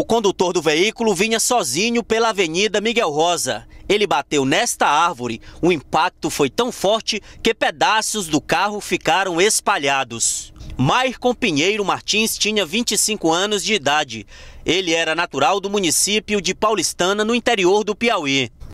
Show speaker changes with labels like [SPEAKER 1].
[SPEAKER 1] O condutor do veículo vinha sozinho pela Avenida Miguel Rosa. Ele bateu nesta árvore. O impacto foi tão forte que pedaços do carro ficaram espalhados. Maicon Pinheiro Martins tinha 25 anos de idade. Ele era natural do município de Paulistana, no interior do Piauí.